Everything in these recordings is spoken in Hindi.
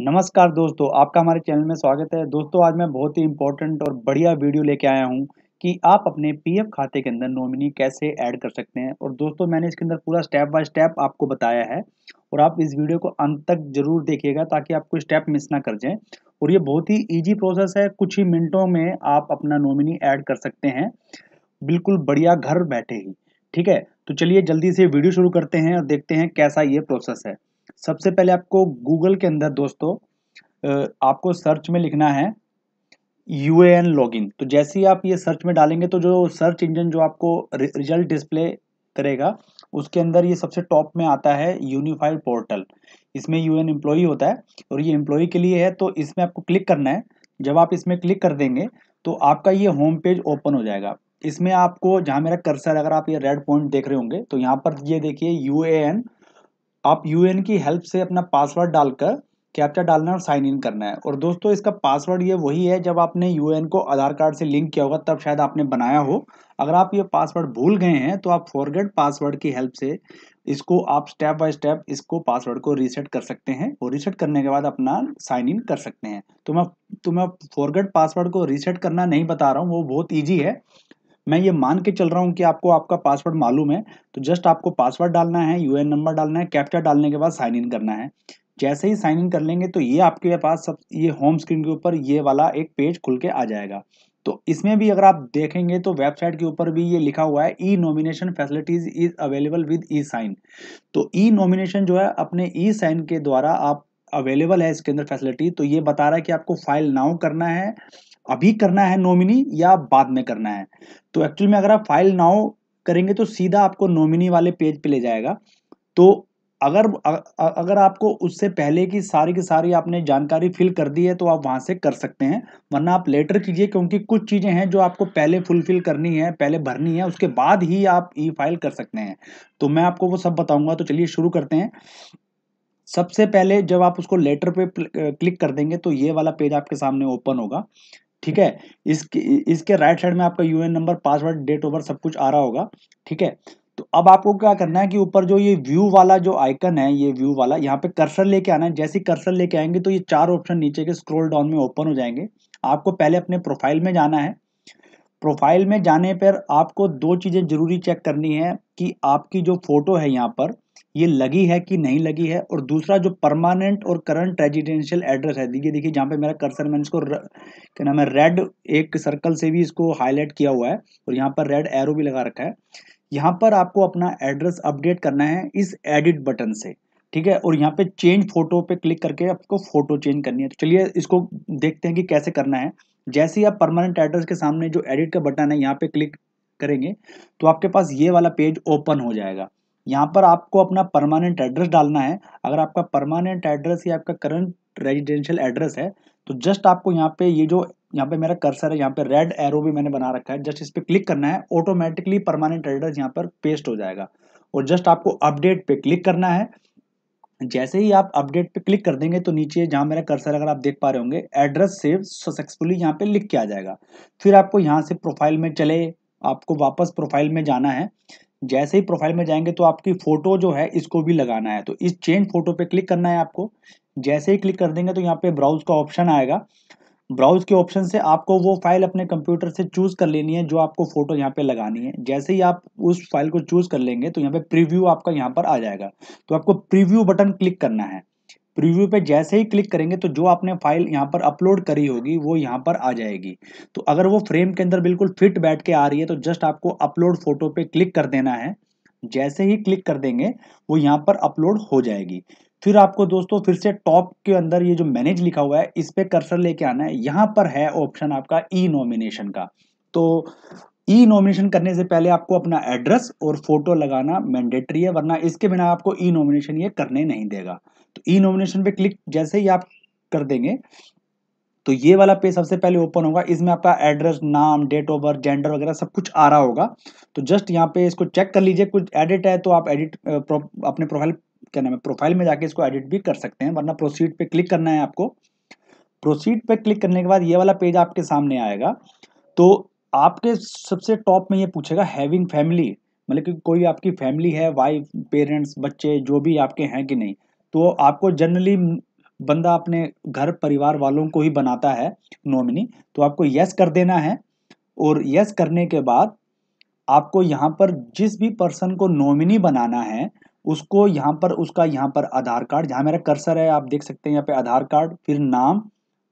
नमस्कार दोस्तों आपका हमारे चैनल में स्वागत है दोस्तों आज मैं बहुत ही इंपॉर्टेंट और बढ़िया वीडियो लेके आया हूँ कि आप अपने पीएफ खाते के अंदर नॉमिनी कैसे ऐड कर सकते हैं और दोस्तों मैंने इसके अंदर पूरा स्टेप बाय स्टेप आपको बताया है और आप इस वीडियो को अंत तक जरूर देखिएगा ताकि आपको स्टेप मिस ना कर जाए और ये बहुत ही ईजी प्रोसेस है कुछ ही मिनटों में आप अपना नॉमिनी ऐड कर सकते हैं बिल्कुल बढ़िया घर बैठे ही ठीक है तो चलिए जल्दी से वीडियो शुरू करते हैं और देखते हैं कैसा ये प्रोसेस है सबसे पहले आपको गूगल के अंदर दोस्तों आपको सर्च में लिखना है यू ए एन तो जैसे ही आप ये सर्च में डालेंगे तो जो सर्च इंजन जो आपको रिजल्ट डिस्प्ले करेगा उसके अंदर ये सबसे टॉप में आता है यूनिफाइड पोर्टल इसमें यू एन एम्प्लॉई होता है और ये एम्प्लॉई के लिए है तो इसमें आपको क्लिक करना है जब आप इसमें क्लिक कर देंगे तो आपका ये होम पेज ओपन हो जाएगा इसमें आपको जहाँ मेरा कर्सर अगर आप ये रेड पॉइंट देख रहे होंगे तो यहाँ पर ये देखिए यू ए एन आप यूएन की हेल्प से अपना पासवर्ड डालकर कैप्चा डालना और साइन इन करना है और दोस्तों इसका पासवर्ड ये वही है जब आपने यूएन को आधार कार्ड से लिंक किया होगा तब शायद आपने बनाया हो अगर आप ये पासवर्ड भूल गए हैं तो आप फॉरगेट पासवर्ड की हेल्प से इसको आप स्टेप बाय स्टेप इसको पासवर्ड को रीसेट कर सकते हैं और रीसेट करने के बाद अपना साइन इन कर सकते हैं तो मैं तो मैं फॉरगेट पासवर्ड को रीसेट करना नहीं बता रहा हूँ वो बहुत ईजी है मैं ये मान के चल रहा हूँ कि आपको आपका पासवर्ड मालूम है तो जस्ट आपको पासवर्ड डालना है यूएन नंबर डालना है कैप्चा डालने के बाद साइन इन करना है जैसे ही साइन इन कर लेंगे तो ये आपके पास सब ये होम स्क्रीन के ऊपर ये वाला एक पेज खुल के आ जाएगा तो इसमें भी अगर आप देखेंगे तो वेबसाइट के ऊपर भी ये लिखा हुआ है e nomination facilities is available with e sign तो ई नॉमिनेशन जो है अपने ई साइन के द्वारा आप अवेलेबल है इसके अंदर फैसिलिटी तो ये बता रहा है कि आपको फाइल नाउ करना है अभी करना है नॉमिनी या बाद में करना है तो एक्चुअल में अगर आप फाइल नाउ करेंगे तो सीधा आपको नॉमिनी वाले पेज पे ले जाएगा तो अगर अगर आपको उससे पहले की सारी की सारी आपने जानकारी फिल कर दी है तो आप वहां से कर सकते हैं वरना आप लेटर कीजिए क्योंकि कुछ चीज़ें हैं जो आपको पहले फुलफिल करनी है पहले भरनी है उसके बाद ही आप ई फाइल कर सकते हैं तो मैं आपको वो सब बताऊंगा तो चलिए शुरू करते हैं सबसे पहले जब आप उसको लेटर पे क्लिक कर देंगे तो ये वाला पेज आपके सामने ओपन होगा ठीक है इसके इसके राइट साइड में आपका UN number password date over सब कुछ आ रहा होगा ठीक है तो अब आपको क्या करना है कि ऊपर जो ये व्यू वाला जो आइकन है ये व्यू वाला यहाँ पे कर्सर लेके आना है जैसे कर्सर लेके आएंगे तो ये चार ऑप्शन नीचे के स्क्रॉल डाउन में ओपन हो जाएंगे आपको पहले अपने प्रोफाइल में जाना है प्रोफाइल में जाने पर आपको दो चीज़ें जरूरी चेक करनी है कि आपकी जो फोटो है यहाँ पर ये लगी है कि नहीं लगी है और दूसरा जो परमानेंट और करंट रेजिडेंशियल एड्रेस है देखिए देखिए जहाँ पे मेरा कर्सर मैंने इसको क्या नाम है रेड एक सर्कल से भी इसको हाईलाइट किया हुआ है और यहाँ पर रेड एरो भी लगा रखा है यहाँ पर आपको अपना एड्रेस अपडेट करना है इस एडिट बटन से ठीक है और यहाँ पे चेंज फोटो पे क्लिक करके आपको फोटो चेंज करनी है तो चलिए इसको देखते हैं कि कैसे करना है जैसे ही आप परमानेंट एड्रेस के सामने जो एडिट का बटन है यहाँ पे क्लिक करेंगे तो आपके पास ये वाला पेज ओपन हो जाएगा यहाँ पर आपको अपना परमानेंट एड्रेस डालना है अगर आपका परमानेंट एड्रेस या आपका करंट रेजिडेंशियल एड्रेस है तो जस्ट आपको यहाँ पे ये जो यहाँ पे मेरा कर्सर है यहाँ पे रेड एरो भी मैंने बना रखा है जस्ट इस पर क्लिक करना है ऑटोमेटिकली परमानेंट एड्रेस यहाँ पर पेस्ट हो जाएगा और जस्ट आपको अपडेट पे क्लिक करना है जैसे ही आप अपडेट पे क्लिक कर देंगे तो नीचे जहाँ मेरा कर्सर अगर आप देख पा रहे होंगे एड्रेस सेव सक्सेसफुली यहाँ पे लिख के आ जाएगा फिर आपको यहाँ से प्रोफाइल में चले आपको वापस प्रोफाइल में जाना है जैसे ही प्रोफाइल में जाएंगे तो आपकी फ़ोटो जो है इसको भी लगाना है तो इस चेंज फोटो पे क्लिक करना है आपको जैसे ही क्लिक कर देंगे तो यहाँ पे ब्राउज का ऑप्शन आएगा ब्राउज के ऑप्शन से आपको वो फाइल अपने कंप्यूटर से चूज़ कर लेनी है जो आपको फ़ोटो यहाँ पे लगानी है जैसे ही आप उस फाइल को चूज़ कर लेंगे तो यहाँ पे प्रीव्यू आपका यहाँ पर आ जाएगा तो आपको प्रीव्यू बटन क्लिक करना है प्रीव्यू पे जैसे ही क्लिक करेंगे तो जो आपने फाइल यहाँ पर अपलोड करी होगी वो यहाँ पर आ जाएगी तो अगर वो फ्रेम के अंदर बिल्कुल फिट बैठ के आ रही है तो जस्ट आपको अपलोड फोटो पे क्लिक कर देना है जैसे ही क्लिक कर देंगे वो यहाँ पर अपलोड हो जाएगी फिर आपको दोस्तों फिर से टॉप के अंदर ये जो मैनेज लिखा हुआ है इस पर कर्सर लेके आना है यहाँ पर है ऑप्शन आपका ई नॉमिनेशन का तो ई नॉमिनेशन करने से पहले आपको अपना एड्रेस और फोटो लगाना मैंडेटरी है वरना इसके बिना आपको ई नॉमिनेशन ये करने नहीं देगा तो ई नॉमिनेशन पे क्लिक जैसे ही आप कर देंगे तो ये वाला पेज सबसे पहले ओपन होगा इसमें आपका एड्रेस नाम डेट ऑफ बर्थ जेंडर वगैरह सब कुछ आ रहा होगा तो जस्ट यहाँ पे इसको चेक कर लीजिए कुछ एडिट है तो आप एडिट अपने प्रोफाइल क्या नाम है प्रोफाइल में जाके इसको एडिट भी कर सकते हैं वरना प्रोसीड पे क्लिक करना है आपको प्रोसीड पे क्लिक करने के बाद ये वाला पेज आपके सामने आएगा तो आपके सबसे टॉप में ये पूछेगा हैविंग फैमिली मतलब कि कोई आपकी फैमिली है वाइफ पेरेंट्स बच्चे जो भी आपके हैं कि नहीं तो आपको जनरली बंदा अपने घर परिवार वालों को ही बनाता है नॉमिनी तो आपको यस कर देना है और यस करने के बाद आपको यहाँ पर जिस भी पर्सन को नॉमिनी बनाना है उसको यहाँ पर उसका यहाँ पर आधार कार्ड जहाँ मेरा कर्सर है आप देख सकते हैं यहाँ पे आधार कार्ड फिर नाम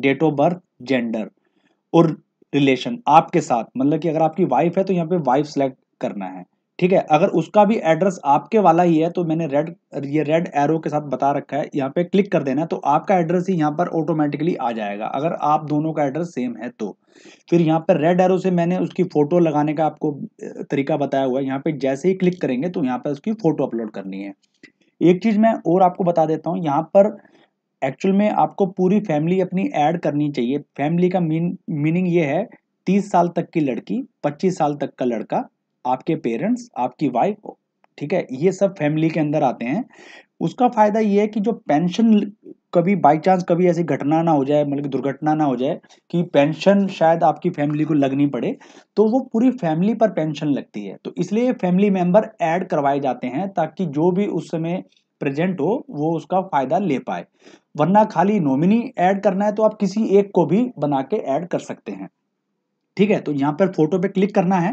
डेट ऑफ बर्थ जेंडर और रिलेशन आपके साथ मतलब कि अगर आपकी वाइफ है तो यहाँ पे वाइफ सेलेक्ट करना है ठीक है अगर उसका भी एड्रेस आपके वाला ही है तो मैंने रेड ये रेड एरो के साथ बता रखा है यहाँ पे क्लिक कर देना तो आपका एड्रेस ही यहाँ पर ऑटोमेटिकली आ जाएगा अगर आप दोनों का एड्रेस सेम है तो फिर यहाँ पर रेड एरो से मैंने उसकी फोटो लगाने का आपको तरीका बताया हुआ है यहाँ पे जैसे ही क्लिक करेंगे तो यहाँ पर उसकी फोटो अपलोड करनी है एक चीज मैं और आपको बता देता हूँ यहाँ पर एक्चुअल में आपको पूरी फैमिली अपनी ऐड करनी चाहिए फैमिली का मीन मीनिंग ये है तीस साल तक की लड़की पच्चीस साल तक का लड़का आपके पेरेंट्स आपकी वाइफ ठीक है ये सब फैमिली के अंदर आते हैं उसका फ़ायदा ये है कि जो पेंशन कभी बाई चांस कभी ऐसी घटना ना हो जाए मतलब दुर्घटना ना हो जाए कि पेंशन शायद आपकी फैमिली को लगनी पड़े तो वो पूरी फैमिली पर पेंशन लगती है तो इसलिए फैमिली मेंबर ऐड करवाए जाते हैं ताकि जो भी उस समय प्रेजेंट हो वो उसका फायदा ले पाए वरना खाली नॉमिनी ऐड करना है तो आप किसी एक को भी बना के ऐड कर सकते हैं ठीक है तो यहाँ पर फोटो पे क्लिक करना है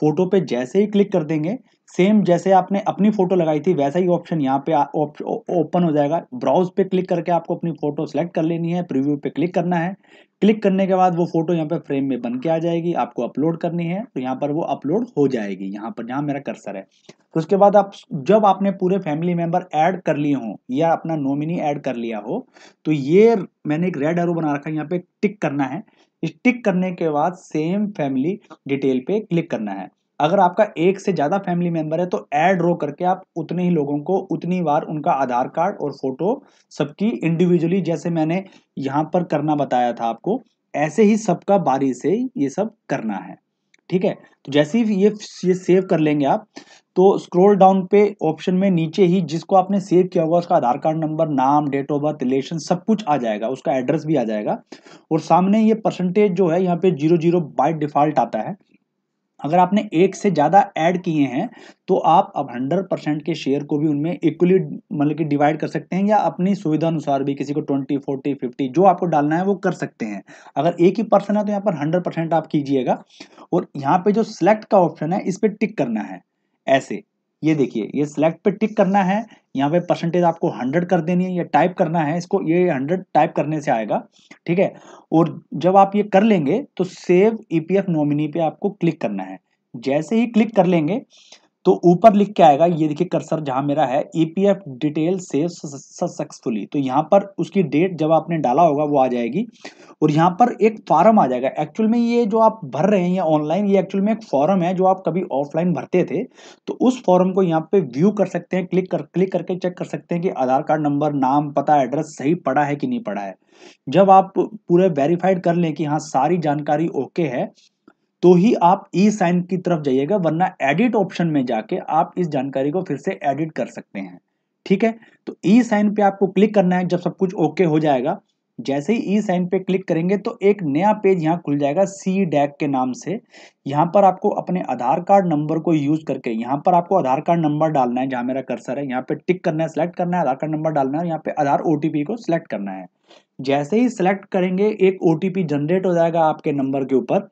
फोटो पे जैसे ही क्लिक कर देंगे सेम जैसे आपने अपनी फ़ोटो लगाई थी वैसा ही ऑप्शन यहाँ पे ओपन हो जाएगा ब्राउज पे क्लिक करके आपको अपनी फ़ोटो सेलेक्ट कर लेनी है प्रीव्यू पे क्लिक करना है क्लिक करने के बाद वो फ़ोटो यहाँ पे फ्रेम में बन के आ जाएगी आपको अपलोड करनी है तो यहाँ पर वो अपलोड हो जाएगी यहाँ पर जहाँ मेरा कर्सर है तो उसके बाद आप जब आपने पूरे फैमिली मेंबर ऐड कर लिए हो या अपना नॉमिनी ऐड कर लिया हो तो ये मैंने एक रेड एरो बना रखा है यहाँ पे टिक करना है टिक करने के बाद सेम फैमिली डिटेल पे क्लिक करना है अगर आपका एक से ज़्यादा फैमिली मेंबर है तो एड रो करके आप उतने ही लोगों को उतनी बार उनका आधार कार्ड और फोटो सबकी इंडिविजुअली जैसे मैंने यहाँ पर करना बताया था आपको ऐसे ही सबका बारी से ये सब करना है ठीक है तो जैसे ही ये ये सेव कर लेंगे आप तो स्क्रॉल डाउन पे ऑप्शन में नीचे ही जिसको आपने सेव किया होगा उसका आधार कार्ड नंबर नाम डेट ऑफ बर्थ रिलेशन सब कुछ आ जाएगा उसका एड्रेस भी आ जाएगा और सामने ये परसेंटेज जो है यहाँ पे जीरो जीरो बाई डिफॉल्ट आता है अगर आपने एक से ज़्यादा ऐड किए हैं तो आप अब 100 परसेंट के शेयर को भी उनमें इक्वली मतलब कि डिवाइड कर सकते हैं या अपनी सुविधा अनुसार भी किसी को 20, 40, 50 जो आपको डालना है वो कर सकते हैं अगर एक ही पर्सन है तो यहाँ पर 100 परसेंट आप कीजिएगा और यहाँ पे जो सिलेक्ट का ऑप्शन है इस पर टिक करना है ऐसे ये देखिए ये सिलेक्ट पे टिक करना है यहाँ पे परसेंटेज आपको हंड्रेड कर देनी है ये टाइप करना है इसको ये हंड्रेड टाइप करने से आएगा ठीक है और जब आप ये कर लेंगे तो सेव ईपीएफ नॉमिनी पे आपको क्लिक करना है जैसे ही क्लिक कर लेंगे तो ऊपर लिख के आएगा ये देखिए कर्सर जहां मेरा है ईपीएफ डिटेल सेव सक्सेसफुली तो यहाँ पर उसकी डेट जब आपने डाला होगा वो आ जाएगी और यहाँ पर एक फॉर्म आ जाएगा एक्चुअल में ये जो आप भर रहे हैं ये ऑनलाइन ये एक्चुअल में एक फॉर्म है जो आप कभी ऑफलाइन भरते थे तो उस फॉर्म को यहाँ पे व्यू कर सकते हैं क्लिक कर क्लिक करके चेक कर सकते हैं कि आधार कार्ड नंबर नाम पता एड्रेस सही पड़ा है कि नहीं पड़ा है जब आप पूरे वेरीफाइड कर लें कि हाँ सारी जानकारी ओके है तो ही आप ई साइन की तरफ जाइएगा वरना एडिट ऑप्शन में जाके आप इस जानकारी को फिर से एडिट कर सकते हैं ठीक है तो ई साइन पे आपको क्लिक करना है जब सब कुछ ओके हो जाएगा जैसे ही ई साइन पे क्लिक करेंगे तो एक नया पेज यहाँ खुल जाएगा सी डैक के नाम से यहाँ पर आपको अपने आधार कार्ड नंबर को यूज करके यहाँ पर आपको आधार कार्ड नंबर डालना है जहाँ मेरा कर्सर है यहाँ पे टिक करना है सिलेक्ट करना है आधार कार्ड नंबर डालना है और यहाँ पे आधार ओटीपी को सिलेक्ट करना है जैसे ही सिलेक्ट करेंगे एक ओटीपी जनरेट हो जाएगा आपके नंबर के ऊपर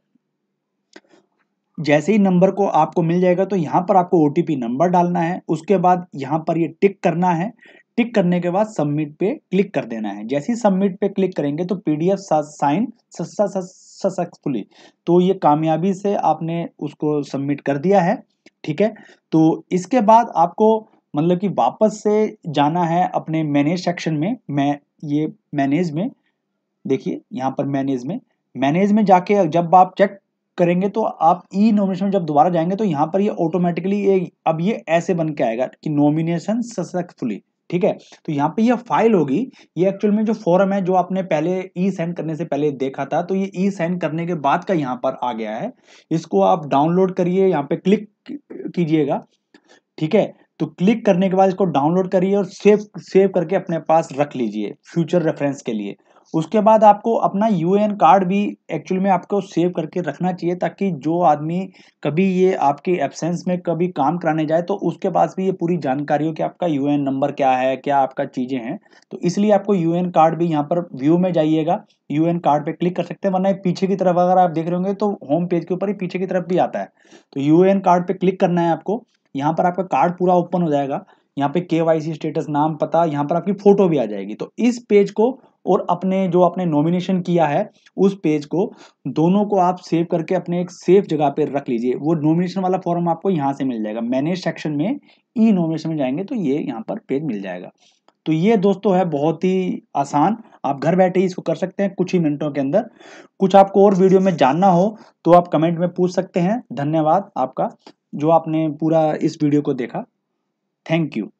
जैसे ही नंबर को आपको मिल जाएगा तो यहाँ पर आपको ओ नंबर डालना है उसके बाद यहाँ पर ये टिक करना है टिक करने के बाद सबमिट पे क्लिक कर देना है जैसे ही सबमिट पे क्लिक करेंगे तो पीडीएफ साइन सक्सेसफुली तो ये कामयाबी से आपने उसको सबमिट कर दिया है ठीक है तो इसके बाद आपको मतलब कि वापस से जाना है अपने मैनेज सेक्शन में मैं ये मैनेज में देखिए यहाँ पर मैनेज में मैनेज में जाके जब आप चेक करेंगे तो आप ई e नॉमिनेशन जब दोबारा जाएंगे तो यहाँ पर ये ऑटोमेटिकली ये अब ये ऐसे बन के आएगा कि नॉमिनेशन सक्सेसफुली ठीक है तो यहाँ पे ये फाइल होगी ये एक्चुअल में जो फॉर्म है जो आपने पहले ई e सेंड करने से पहले देखा था तो ये ई e सेंड करने के बाद का यहाँ पर आ गया है इसको आप डाउनलोड करिए यहाँ पे क्लिक कीजिएगा ठीक है तो क्लिक करने के बाद इसको डाउनलोड करिए और सेव सेव करके अपने पास रख लीजिए फ्यूचर रेफरेंस के लिए उसके बाद आपको अपना यू कार्ड भी एक्चुअल में आपको सेव करके रखना चाहिए ताकि जो आदमी कभी ये आपके एब्सेंस में कभी काम कराने जाए तो उसके पास भी ये पूरी जानकारी हो कि आपका यू नंबर क्या है क्या आपका चीज़ें हैं तो इसलिए आपको यू कार्ड भी यहाँ पर व्यू में जाइएगा यू कार्ड पर क्लिक कर सकते हैं वरना पीछे की तरफ अगर आप देख रहे होंगे तो होम पेज के ऊपर ही पीछे की तरफ भी आता है तो यू कार्ड पर क्लिक करना है आपको यहाँ पर आपका कार्ड पूरा ओपन हो जाएगा यहाँ पे के स्टेटस नाम पता यहाँ पर आपकी फोटो भी आ जाएगी तो इस पेज को और अपने जो आपने नॉमिनेशन किया है उस पेज को दोनों को आप सेव करके अपने एक सेफ जगह पर रख लीजिए वो नॉमिनेशन वाला फॉर्म आपको यहाँ से मिल जाएगा मैनेज सेक्शन में ई e नॉमिनेशन में जाएंगे तो ये यहाँ पर पेज मिल जाएगा तो ये दोस्तों है बहुत ही आसान आप घर बैठे ही इसको कर सकते हैं कुछ ही मिनटों के अंदर कुछ आपको और वीडियो में जानना हो तो आप कमेंट में पूछ सकते हैं धन्यवाद आपका जो आपने पूरा इस वीडियो को देखा थैंक यू